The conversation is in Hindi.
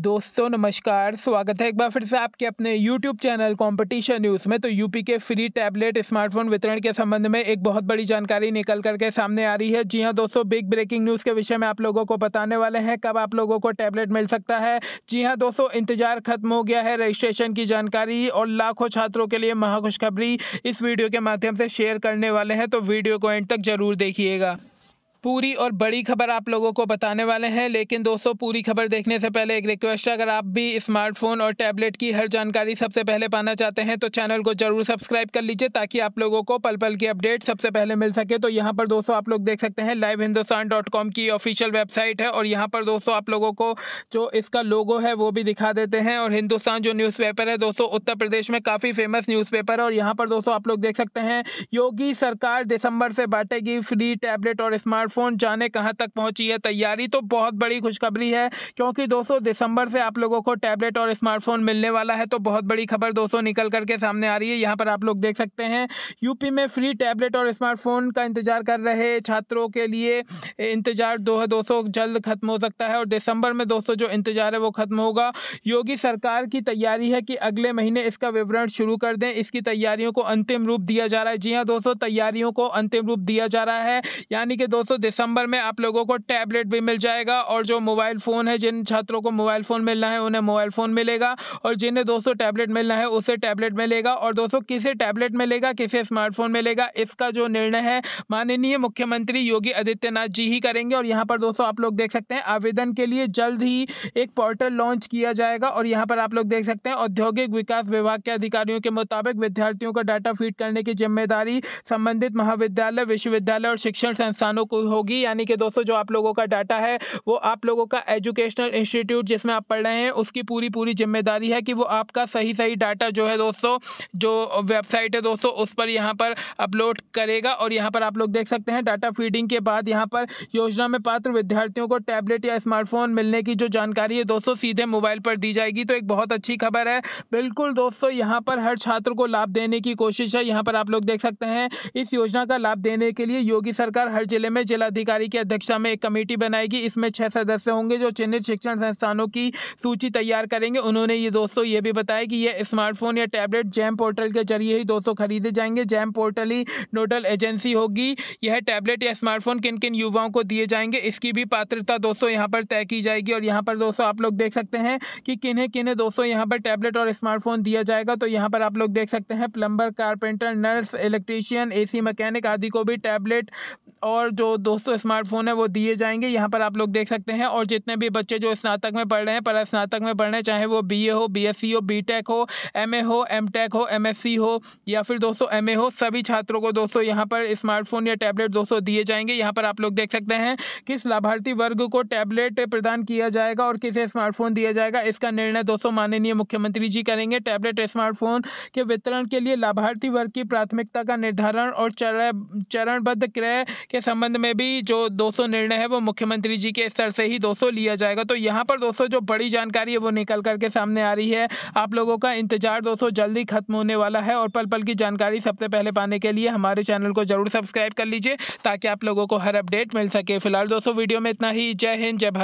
दोस्तों नमस्कार स्वागत है एक बार फिर से आपके अपने YouTube चैनल कंपटीशन न्यूज़ में तो यूपी के फ्री टैबलेट स्मार्टफोन वितरण के संबंध में एक बहुत बड़ी जानकारी निकल करके सामने आ रही है जी हां दोस्तों बिग ब्रेकिंग न्यूज़ के विषय में आप लोगों को बताने वाले हैं कब आप लोगों को टैबलेट मिल सकता है जी हाँ दोस्तों इंतजार खत्म हो गया है रजिस्ट्रेशन की जानकारी और लाखों छात्रों के लिए महाखुशखबरी इस वीडियो के माध्यम से शेयर करने वाले हैं तो वीडियो को एंड तक जरूर देखिएगा पूरी और बड़ी खबर आप लोगों को बताने वाले हैं लेकिन दोस्तों पूरी खबर देखने से पहले एक रिक्वेस्ट है अगर आप भी स्मार्टफोन और टैबलेट की हर जानकारी सबसे पहले पाना चाहते हैं तो चैनल को जरूर सब्सक्राइब कर लीजिए ताकि आप लोगों को पल पल की अपडेट सबसे पहले मिल सके तो यहाँ पर दोस्तों आप लोग देख सकते हैं लाइव हिंदुस्तान डॉट कॉम की ऑफिशियल वेबसाइट है और यहाँ पर दोस्तों आप लोगों को जो इसका लोगो है वो भी दिखा देते हैं और हिंदुस्तान जो न्यूज़ है दोस्तों उत्तर प्रदेश में काफ़ी फेमस न्यूज़ है और यहाँ पर दोस्तों आप लोग देख सकते हैं योगी सरकार दिसंबर से बांटेगी फ्री टैबलेट और स्मार्ट फोन जाने कहाँ तक पहुँची है तैयारी तो बहुत बड़ी खुशखबरी है क्योंकि दोस्तों दिसंबर से आप लोगों को टैबलेट और स्मार्टफोन मिलने वाला है तो बहुत बड़ी खबर दोस्तों निकल करके सामने आ रही है यहाँ पर आप लोग देख सकते हैं यूपी में फ्री टैबलेट और स्मार्टफोन का इंतजार कर रहे छात्रों के लिए इंतजार दो है दोस्तों जल्द खत्म हो सकता है और दिसंबर में दोस्तों जो इंतजार है वो खत्म होगा योगी सरकार की तैयारी है कि अगले महीने इसका विवरण शुरू कर दें इसकी तैयारियों को अंतिम रूप दिया जा रहा है जी हाँ दोस्तों तैयारियों को अंतिम रूप दिया जा रहा है यानी कि दोस्तों दिसंबर में आप लोगों को टैबलेट भी मिल जाएगा और जो मोबाइल फ़ोन है जिन छात्रों को मोबाइल फ़ोन मिलना है उन्हें मोबाइल फ़ोन मिलेगा और जिन्हें दोस्तों टैबलेट मिलना है उसे टैबलेट मिलेगा और दोस्तों किसे टैबलेट मिलेगा किसे स्मार्टफोन मिलेगा इसका जो निर्णय है माननीय मुख्यमंत्री योगी आदित्यनाथ जी ही करेंगे और यहाँ पर दोस्तों आप लोग देख सकते हैं आवेदन के लिए जल्द ही एक पोर्टल लॉन्च किया जाएगा और यहाँ पर आप लोग देख सकते हैं औद्योगिक विकास विभाग के अधिकारियों के मुताबिक विद्यार्थियों का डाटा फीड करने की जिम्मेदारी संबंधित महाविद्यालय विश्वविद्यालय और शिक्षण संस्थानों को होगी यानी कि दोस्तों जो आप लोगों का डाटा है वो आप लोगों का एजुकेशनल इंस्टीट्यूट जिसमें आप पढ़ रहे हैं उसकी पूरी पूरी जिम्मेदारी है कि वो आपका सही सही डाटा जो है दोस्तों जो वेबसाइट है दोस्तों उस पर यहाँ पर अपलोड करेगा और यहाँ पर आप लोग देख सकते हैं डाटा फीडिंग के बाद यहाँ पर योजना में पात्र विद्यार्थियों को टैबलेट या स्मार्टफोन मिलने की जो जानकारी है दोस्तों सीधे मोबाइल पर दी जाएगी तो एक बहुत अच्छी खबर है बिल्कुल दोस्तों यहाँ पर हर छात्र को लाभ देने की कोशिश है यहाँ पर आप लोग देख सकते हैं इस योजना का लाभ देने के लिए योगी सरकार हर जिले में जिला अधिकारी की अध्यक्षता में एक कमेटी बनाएगी इसमें छह सदस्य होंगे जो चिन्हित शिक्षण संस्थानों की सूची तैयार करेंगे उन्होंने ये दोस्तों ये भी बताया कि ये स्मार्टफोन या टैबलेट जैम पोर्टल के जरिए ही दोस्तों खरीदे जाएंगे जैम पोर्टल ही नोडल एजेंसी होगी यह टैबलेट या स्मार्टफोन किन किन युवाओं को दिए जाएंगे इसकी भी पात्रता दोस्तों यहाँ पर तय की जाएगी और यहाँ पर दोस्तों आप लोग देख सकते हैं कि किन्हें किन्हें दोस्तों यहाँ पर टैबलेट और स्मार्टफोन दिया जाएगा तो यहाँ पर आप लोग देख सकते हैं plumber carpenter nurse electrician AC mechanic आदि को भी टैबलेट और जो दोस्तों स्मार्टफोन है वो दिए जाएंगे यहाँ पर आप लोग देख सकते हैं और जितने भी बच्चे जो स्नातक में पढ़ रहे हैं पर स्नातक में पढ़ रहे हैं चाहे वो बी हो बी हो बी हो एम हो एम हो एम हो या फिर दोस्तों एम हो सभी छात्रों को दोस्तों यहाँ पर स्मार्टफोन या टैबलेट दोस्तों दिए जाएंगे यहाँ पर आप लोग देख सकते हैं किस लाभार्थी वर्ग को टैबलेट प्रदान किया जाएगा और किसे स्मार्टफोन दिया जाएगा इसका निर्णय दोस्तों माननीय मुख्यमंत्री जी करेंगे टैबलेट स्मार्टफोन के वितरण के लिए लाभार्थी वर्ग की प्राथमिकता का निर्धारण और चरणबद्ध क्रय के संबंध में में भी जो 200 निर्णय है वो मुख्यमंत्री जी के स्तर से ही 200 लिया जाएगा तो यहाँ पर दोस्तों जो बड़ी जानकारी है वो निकल करके सामने आ रही है आप लोगों का इंतजार दोस्तों जल्दी खत्म होने वाला है और पल पल की जानकारी सबसे पहले पाने के लिए हमारे चैनल को जरूर सब्सक्राइब कर लीजिए ताकि आप लोगों को हर अपडेट मिल सके फिलहाल दोस्तों वीडियो में इतना ही जय हिंद जय भारत